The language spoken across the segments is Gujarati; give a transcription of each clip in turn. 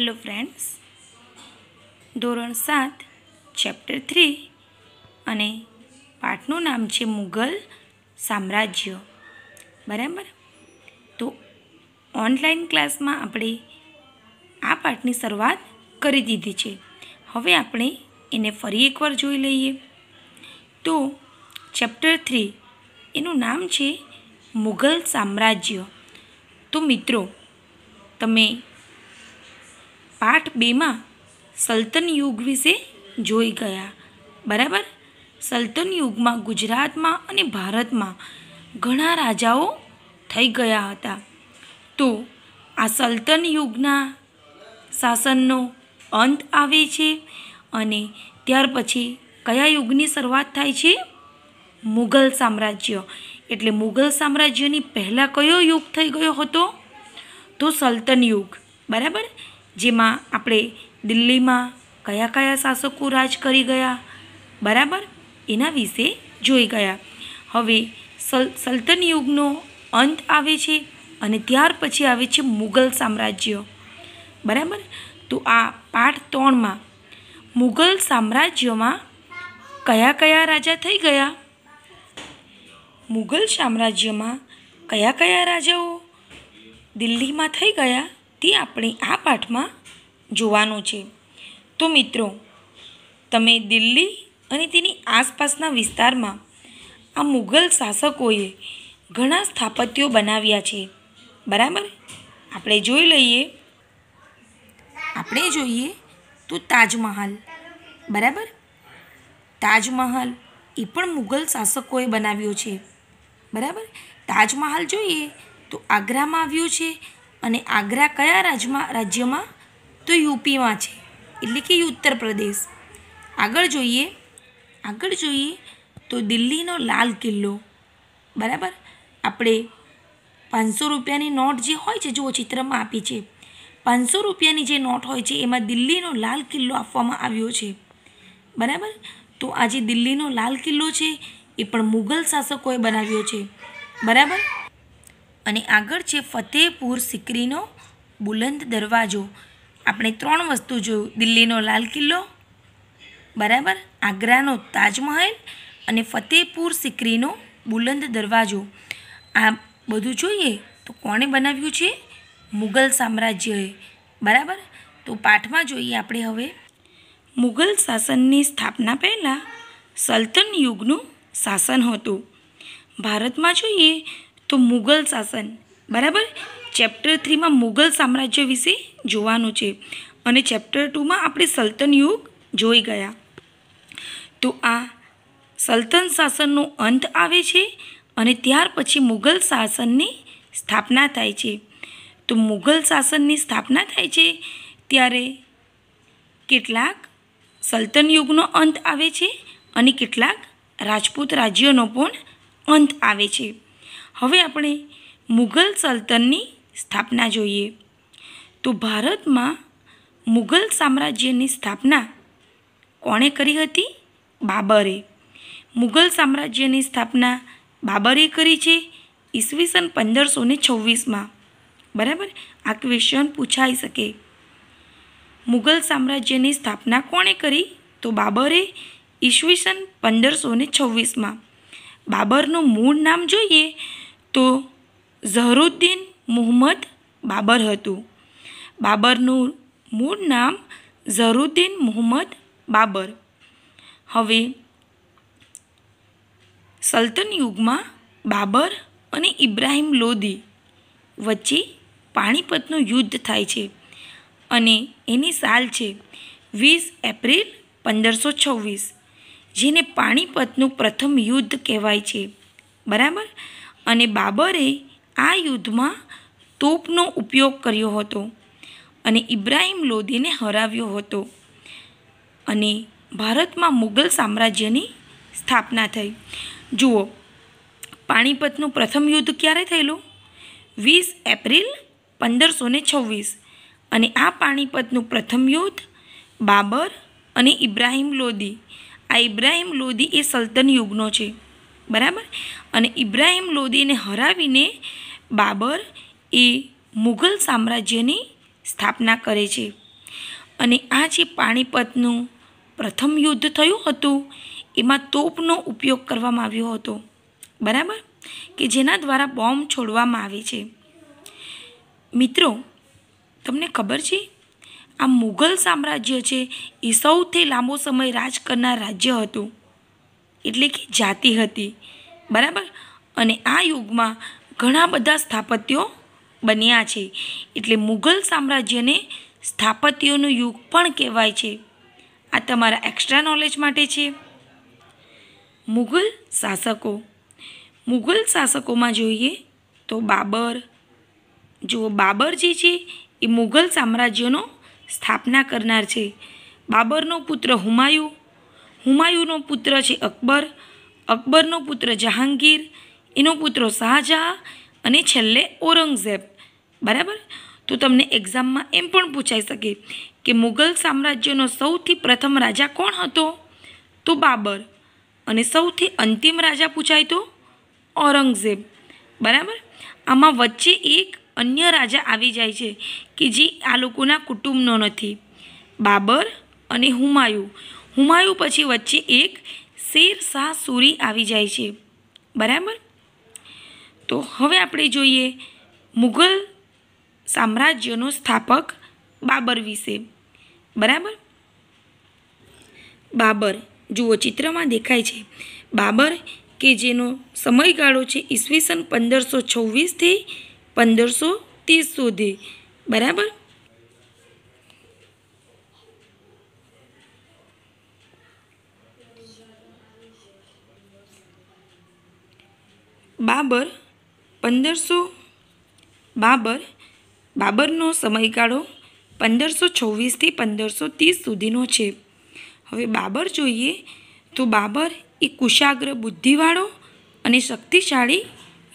હેલો ફ્રેન્ડ્સ ધોરણ સાત ચેપ્ટર થ્રી અને પાઠનું નામ છે મુઘલ સામ્રાજ્ય બરાબર તો ઓનલાઈન ક્લાસમાં આપણે આ પાઠની શરૂઆત કરી દીધી છે હવે આપણે એને ફરી એકવાર જોઈ લઈએ તો ચેપ્ટર થ્રી એનું નામ છે મુઘલ સામ્રાજ્ય તો મિત્રો તમે પાઠ બેમાં સલ્તન યુગ વિશે જોઈ ગયા બરાબર સલ્તન યુગમાં ગુજરાતમાં અને ભારતમાં ઘણા રાજાઓ થઈ ગયા હતા તો આ સલ્તન યુગના શાસનનો અંત આવે છે અને ત્યાર પછી કયા યુગની શરૂઆત થાય છે મુઘલ સામ્રાજ્ય એટલે મુગલ સામ્રાજ્યની પહેલાં કયો યુગ થઈ ગયો હતો તો સલ્તન યુગ બરાબર જેમાં આપણે દિલ્હીમાં કયા કયા શાસકો રાજ કરી ગયા બરાબર એના વિશે જોઈ ગયા હવે સલ યુગનો અંત આવે છે અને ત્યાર પછી આવે છે મુગલ સામ્રાજ્ય બરાબર તો આ પાઠ ત્રણમાં મુગલ સામ્રાજ્યમાં કયા કયા રાજા થઈ ગયા મુગલ સામ્રાજ્યમાં કયા કયા રાજાઓ દિલ્હીમાં થઈ ગયા તે આપણે આ પાઠમાં જોવાનું છે તો મિત્રો તમે દિલ્હી અને તેની આસપાસના વિસ્તારમાં આ મુઘલ શાસકોએ ઘણા સ્થાપત્યો બનાવ્યા છે બરાબર આપણે જોઈ લઈએ આપણે જોઈએ તો તાજમહાલ બરાબર તાજમહાલ એ પણ મુઘલ શાસકોએ બનાવ્યો છે બરાબર તાજમહાલ જોઈએ તો આગ્રામાં આવ્યું છે અને આગ્રા કયા રાજમાં રાજ્યમાં તો યુપીમાં છે એટલે કે ઉત્તર પ્રદેશ આગળ જોઈએ આગળ જોઈએ તો દિલ્હીનો લાલ કિલ્લો બરાબર આપણે પાંચસો રૂપિયાની નોટ જે હોય છે જુઓ ચિત્રમાં આપી છે પાંચસો રૂપિયાની જે નોટ હોય છે એમાં દિલ્હીનો લાલ કિલ્લો આપવામાં આવ્યો છે બરાબર તો આ જે દિલ્હીનો લાલ કિલ્લો છે એ પણ મુગલ શાસકોએ બનાવ્યો છે બરાબર અને આગળ છે ફતેહપુર સિકરીનો બુલંદ દરવાજો આપણે ત્રણ વસ્તુ જોયું દિલ્હીનો લાલ કિલ્લો બરાબર આગ્રાનો તાજમહેલ અને ફતેહપુર સિકરીનો બુલંદ દરવાજો આ બધું જોઈએ તો કોણે બનાવ્યું છે મુગલ સામ્રાજ્યએ બરાબર તો પાઠમાં જોઈએ આપણે હવે મુગલ શાસનની સ્થાપના પહેલાં સલ્તન યુગનું શાસન હતું ભારતમાં જોઈએ તો મુગલ શાસન બરાબર ચેપ્ટર થ્રીમાં મુગલ સામ્રાજ્ય વિશે જોવાનું છે અને ચેપ્ટર ટુમાં આપણે સલ્તન યુગ જોઈ ગયા તો આ સલ્તન શાસનનો અંત આવે છે અને ત્યાર પછી મુગલ શાસનની સ્થાપના થાય છે તો મુગલ શાસનની સ્થાપના થાય છે ત્યારે કેટલાક સલ્તન યુગનો અંત આવે છે અને કેટલાક રાજપૂત રાજ્યોનો પણ અંત આવે છે હવે આપણે મુઘલ સલ્તનની સ્થાપના જોઈએ તો ભારતમાં મુઘલ સામ્રાજ્યની સ્થાપના કોણે કરી હતી બાબરે મુઘલ સામ્રાજ્યની સ્થાપના બાબરે કરી છે ઈસવીસન પંદરસો ને છવ્વીસમાં બરાબર આ ક્વેશ્ચન પૂછાઈ શકે મુઘલ સામ્રાજ્યની સ્થાપના કોણે કરી તો બાબરે ઈસવીસન પંદરસો ને છવ્વીસમાં બાબરનું મૂળ નામ જોઈએ તો ઝહરુદ્દીન મુહમ્મદ બાબર હતું બાબરનું મૂળ નામ ઝહરુદ્દીન મુહમ્મદ બાબર હવે સલ્તન યુગમાં બાબર અને ઇબ્રાહિમ લોધી વચ્ચે પાણીપતનું યુદ્ધ થાય છે અને એની સાલ છે વીસ એપ્રિલ પંદરસો છવ્વીસ જેને પાણીપતનું પ્રથમ યુદ્ધ કહેવાય છે બરાબર અને બાબરે આ યુદ્ધમાં તોપનો ઉપયોગ કર્યો હતો અને ઇબ્રાહિમ લોધીને હરાવ્યો હતો અને ભારતમાં મુગલ સામ્રાજ્યની સ્થાપના થઈ જુઓ પાણીપતનું પ્રથમ યુદ્ધ ક્યારે થયેલું વીસ એપ્રિલ પંદરસો ને છવ્વીસ અને આ પાણીપતનું પ્રથમ યુદ્ધ બાબર અને ઇબ્રાહિમ લોદી આ ઇબ્રાહિમ લોદી એ સલ્તન યુગનો છે બરાબર અને ઇબ્રાહિમ લોદીને હરાવીને બાબર એ મુઘલ સામ્રાજ્યની સ્થાપના કરે છે અને આ જે પાણીપતનું પ્રથમ યુદ્ધ થયું હતું એમાં તોપનો ઉપયોગ કરવામાં આવ્યો હતો બરાબર કે જેના દ્વારા બોમ્બ છોડવામાં આવે છે મિત્રો તમને ખબર છે આ મુઘલ સામ્રાજ્ય છે એ સૌથી લાંબો સમય રાજ કરનાર રાજ્ય હતું એટલે કે જાતિ હતી બરાબર અને આ યુગમાં ઘણા બધા સ્થાપત્યો બન્યા છે એટલે મુઘલ સામ્રાજ્યને સ્થાપત્યોનું યુગ પણ કહેવાય છે આ તમારા એક્સ્ટ્રા નોલેજ માટે છે મુઘલ શાસકો મુઘલ શાસકોમાં જોઈએ તો બાબર જુઓ બાબર જે છે એ મુઘલ સામ્રાજ્યનો સ્થાપના કરનાર છે બાબરનો પુત્ર હુમાયુ હુમાયુનો પુત્ર છે અકબર અકબરનો પુત્ર જહાંગીર એનો પુત્ર શાહજહાં અને છેલ્લે ઔરંગઝેબ બરાબર તો તમને એક્ઝામમાં એમ પણ પૂછાઈ શકે કે મુઘલ સામ્રાજ્યનો સૌથી પ્રથમ રાજા કોણ હતો તો બાબર અને સૌથી અંતિમ રાજા પૂછાય તો ઔરંગઝેબ બરાબર આમાં વચ્ચે એક અન્ય રાજા આવી જાય છે કે જે આ લોકોના કુટુંબનો નથી બાબર અને હુમાયુ હુમાયુ પછી વચ્ચે એક શેર શાહ સૂરી આવી જાય છે બરાબર તો હવે આપણે જોઈએ મુઘલ સામ્રાજ્યનો સ્થાપક બાબર વિશે બરાબર બાબર જુઓ ચિત્રમાં દેખાય છે બાબર કે જેનો સમયગાળો છે ઈસવીસન પંદરસો છવ્વીસથી પંદરસો ત્રીસ સુધી બરાબર બાબર પંદરસો બાબર બાબરનો સમયગાળો પંદરસો છવ્વીસથી પંદરસો ત્રીસ સુધીનો છે હવે બાબર જોઈએ તો બાબર એ કુશાગ્ર બુદ્ધિવાળો અને શક્તિશાળી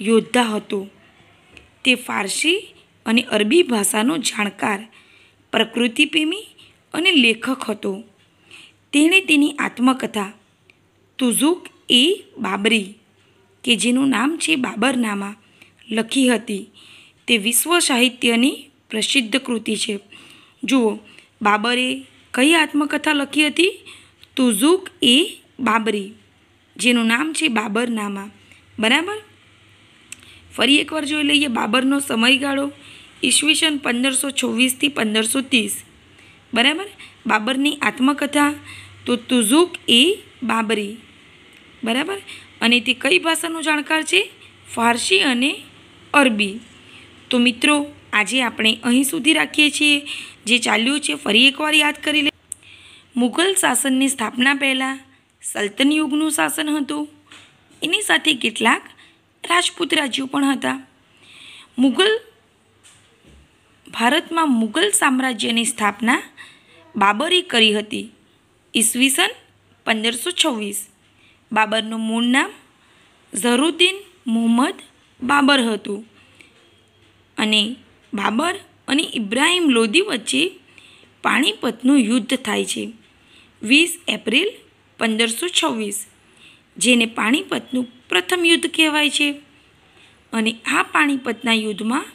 યોદ્ધા હતો તે ફારસી અને અરબી ભાષાનો જાણકાર પ્રકૃતિપ્રેમી અને લેખક હતો તેણે તેની આત્મકથા તુઝુક એ બાબરી કે જેનું નામ છે બાબરનામા લખી હતી તે વિશ્વ સાહિત્યની પ્રસિદ્ધ કૃતિ છે જુઓ બાબરે કઈ આત્મકથા લખી હતી તુઝુક એ બાબરી જેનું નામ છે બાબરનામા બરાબર ફરી એકવાર જોઈ લઈએ બાબરનો સમયગાળો ઈસવીસન પંદરસો છવ્વીસથી પંદરસો ત્રીસ બરાબર બાબરની આત્મકથા તો તુઝુક એ બાબરી બરાબર અને તે કઈ ભાષાનો જાણકાર છે ફારસી અને અરબી તો મિત્રો આજે આપણે અહીં સુધી રાખીએ છીએ જે ચાલ્યું છે ફરી એકવાર યાદ કરી લે મુઘલ શાસનની સ્થાપના પહેલાં સલ્તન યુગનું શાસન હતું એની સાથે કેટલાક રાજપૂત રાજ્યો પણ હતા મુઘલ ભારતમાં મુઘલ સામ્રાજ્યની સ્થાપના બાબરે કરી હતી ઈસવીસન પંદરસો છવ્વીસ બાબરનું મૂળ નામ ઝરુદ્દીન મોહમ્મદ બાબર હતું અને બાબર અને ઇબ્રાહિમ લોદી વચ્ચે પાણીપતનું યુદ્ધ થાય છે વીસ એપ્રિલ પંદરસો છવ્વીસ જેને પાણીપતનું પ્રથમ યુદ્ધ કહેવાય છે અને આ પાણીપતના યુદ્ધમાં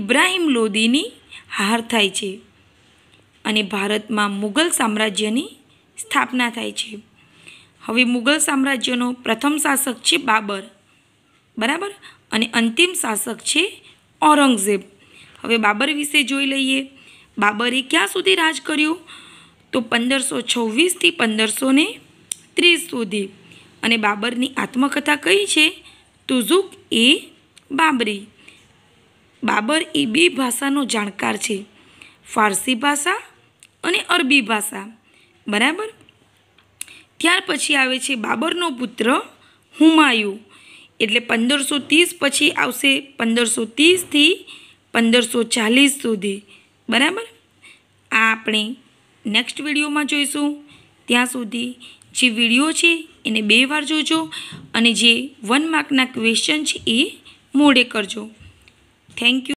ઇબ્રાહિમ લોદીની હાર થાય છે અને ભારતમાં મુગલ સામ્રાજ્યની સ્થાપના થાય છે હવે મુગલ સામ્રાજ્યનો પ્રથમ શાસક છે બાબર બરાબર અને અંતિમ શાસક છે ઔરંગઝેબ હવે બાબર વિશે જોઈ લઈએ બાબરે ક્યાં સુધી રાજ કર્યું તો પંદરસો છવ્વીસથી પંદરસો ને ત્રીસ સુધી અને બાબરની આત્મકથા કઈ છે તુઝુક એ બાબરી બાબર એ બે ભાષાનો જાણકાર છે ફારસી ભાષા અને અરબી ભાષા બરાબર ત્યાર પછી આવે છે બાબરનો પુત્ર હુમાયુ એટલે પંદરસો ત્રીસ પછી આવશે પંદરસો ત્રીસથી પંદરસો ચાલીસ સુધી બરાબર આ આપણે નેક્સ્ટ વિડીયોમાં જોઈશું ત્યાં સુધી જે વિડીયો છે એને બે વાર જોજો અને જે વન માર્કના ક્વેશ્ચન છે એ મોડે કરજો થેન્ક યુ